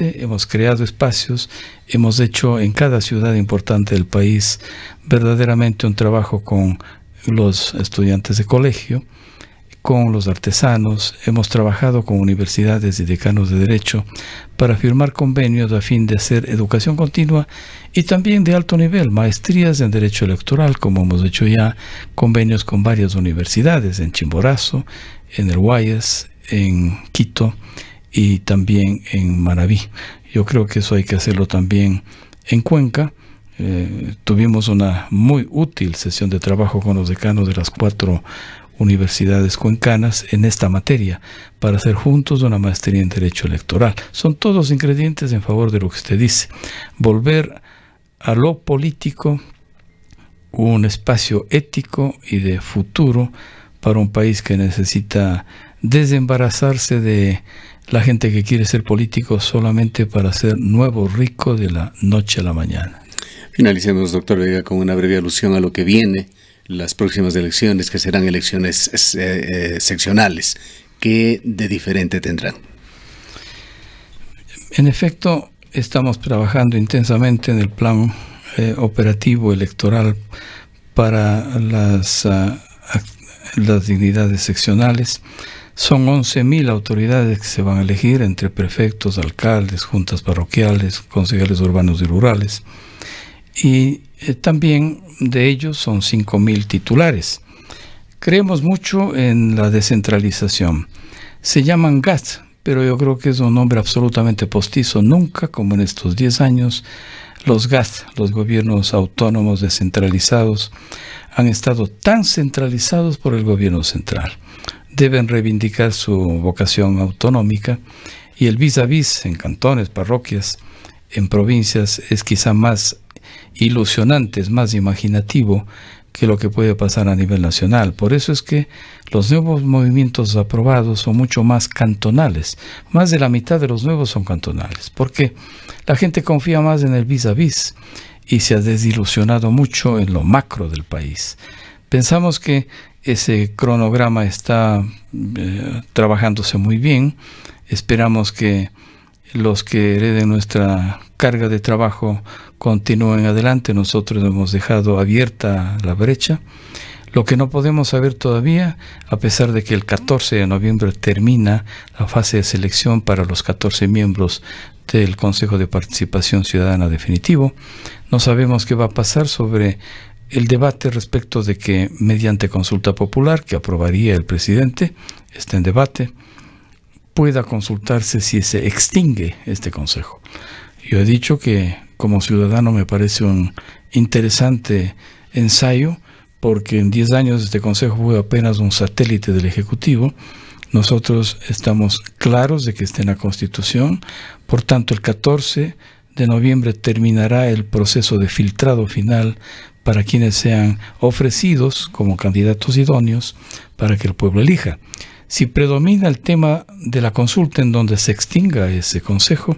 hemos creado espacios, hemos hecho en cada ciudad importante del país verdaderamente un trabajo con los estudiantes de colegio, con los artesanos, hemos trabajado con universidades y decanos de derecho para firmar convenios a fin de hacer educación continua y también de alto nivel, maestrías en derecho electoral, como hemos hecho ya, convenios con varias universidades en Chimborazo, en el Guayas, en Quito, y también en Maraví. Yo creo que eso hay que hacerlo también en Cuenca. Eh, tuvimos una muy útil sesión de trabajo con los decanos de las cuatro universidades cuencanas en esta materia para hacer juntos una maestría en derecho electoral. Son todos ingredientes en favor de lo que usted dice. Volver a lo político, un espacio ético y de futuro para un país que necesita desembarazarse de la gente que quiere ser político solamente para ser nuevo rico de la noche a la mañana. Finalicemos, doctor Vega, con una breve alusión a lo que viene, las próximas elecciones, que serán elecciones eh, eh, seccionales. ¿Qué de diferente tendrán? En efecto, estamos trabajando intensamente en el plan eh, operativo electoral para las, ah, las dignidades seccionales son 11.000 autoridades que se van a elegir entre prefectos, alcaldes, juntas parroquiales, concejales urbanos y rurales. Y eh, también de ellos son 5.000 titulares. Creemos mucho en la descentralización. Se llaman GATS, pero yo creo que es un nombre absolutamente postizo. Nunca, como en estos 10 años, los GATS, los gobiernos autónomos descentralizados, han estado tan centralizados por el gobierno central deben reivindicar su vocación autonómica y el vis a vis en cantones, parroquias, en provincias es quizá más ilusionante, es más imaginativo que lo que puede pasar a nivel nacional. Por eso es que los nuevos movimientos aprobados son mucho más cantonales. Más de la mitad de los nuevos son cantonales, porque la gente confía más en el vis a vis y se ha desilusionado mucho en lo macro del país. Pensamos que ese cronograma está eh, trabajándose muy bien. Esperamos que los que hereden nuestra carga de trabajo continúen adelante. Nosotros hemos dejado abierta la brecha. Lo que no podemos saber todavía, a pesar de que el 14 de noviembre termina la fase de selección para los 14 miembros del Consejo de Participación Ciudadana definitivo, no sabemos qué va a pasar sobre el debate respecto de que mediante consulta popular que aprobaría el presidente, está en debate, pueda consultarse si se extingue este consejo. Yo he dicho que como ciudadano me parece un interesante ensayo porque en 10 años este consejo fue apenas un satélite del Ejecutivo. Nosotros estamos claros de que está en la Constitución, por tanto el 14 de noviembre terminará el proceso de filtrado final para quienes sean ofrecidos como candidatos idóneos para que el pueblo elija. Si predomina el tema de la consulta en donde se extinga ese consejo,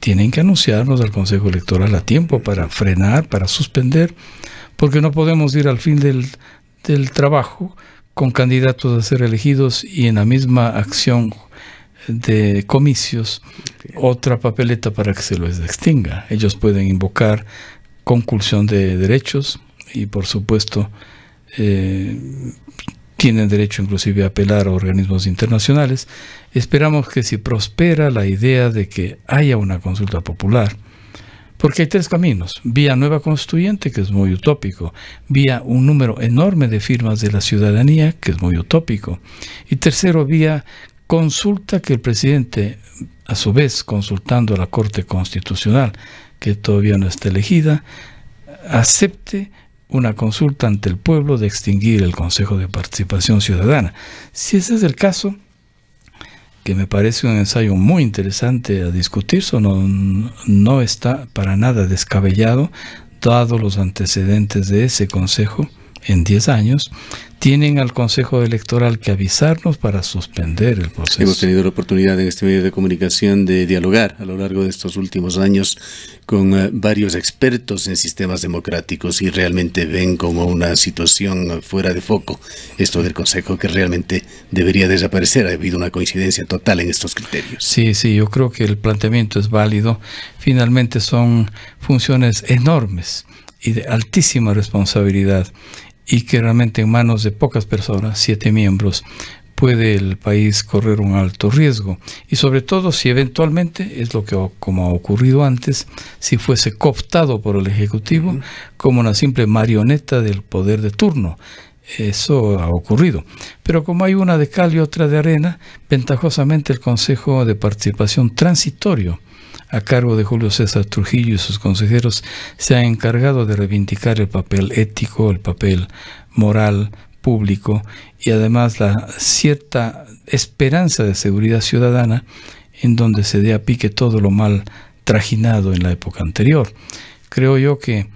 tienen que anunciarnos al Consejo Electoral a tiempo para frenar, para suspender, porque no podemos ir al fin del, trabajo con candidatos a ser elegidos y en la misma acción de comicios otra papeleta para que se los extinga. Ellos pueden invocar concursión de derechos y por supuesto eh, tienen derecho inclusive a apelar a organismos internacionales, esperamos que se prospera la idea de que haya una consulta popular, porque hay tres caminos, vía nueva constituyente, que es muy utópico, vía un número enorme de firmas de la ciudadanía, que es muy utópico, y tercero, vía consulta que el presidente a su vez consultando a la Corte Constitucional, que todavía no está elegida, acepte una consulta ante el pueblo de extinguir el Consejo de Participación Ciudadana. Si ese es el caso, que me parece un ensayo muy interesante a discutir, no, no está para nada descabellado, dado los antecedentes de ese Consejo en 10 años, tienen al Consejo Electoral que avisarnos para suspender el proceso. Hemos tenido la oportunidad en este medio de comunicación de dialogar a lo largo de estos últimos años con eh, varios expertos en sistemas democráticos y realmente ven como una situación fuera de foco esto del Consejo que realmente debería desaparecer. Ha habido una coincidencia total en estos criterios. Sí, sí, yo creo que el planteamiento es válido. Finalmente son funciones enormes y de altísima responsabilidad y que realmente en manos de pocas personas, siete miembros, puede el país correr un alto riesgo. Y sobre todo si eventualmente, es lo que como ha ocurrido antes, si fuese cooptado por el Ejecutivo como una simple marioneta del poder de turno. Eso ha ocurrido. Pero como hay una de cal y otra de arena, ventajosamente el Consejo de Participación Transitorio a cargo de Julio César Trujillo y sus consejeros, se ha encargado de reivindicar el papel ético, el papel moral, público y además la cierta esperanza de seguridad ciudadana en donde se dé a pique todo lo mal trajinado en la época anterior. Creo yo que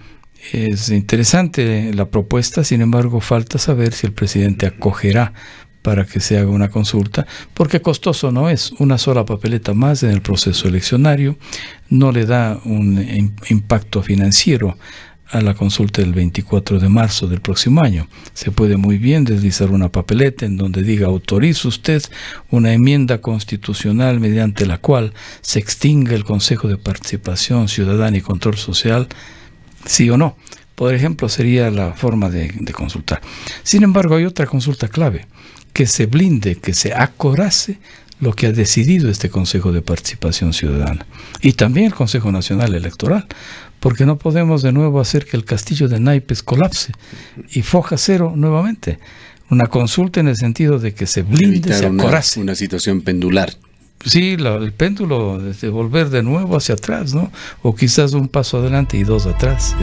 es interesante la propuesta, sin embargo falta saber si el presidente acogerá para que se haga una consulta, porque costoso no es, una sola papeleta más en el proceso eleccionario no le da un impacto financiero a la consulta del 24 de marzo del próximo año. Se puede muy bien deslizar una papeleta en donde diga autoriza usted una enmienda constitucional mediante la cual se extinga el Consejo de Participación Ciudadana y Control Social, sí o no. Por ejemplo, sería la forma de, de consultar. Sin embargo, hay otra consulta clave que se blinde, que se acorace lo que ha decidido este Consejo de Participación Ciudadana y también el Consejo Nacional Electoral, porque no podemos de nuevo hacer que el castillo de naipes colapse y foja cero nuevamente. Una consulta en el sentido de que se blinde, se acorace. Una, situación pendular. Sí, el péndulo de volver de nuevo hacia atrás, ¿no? O quizás un paso adelante y dos atrás.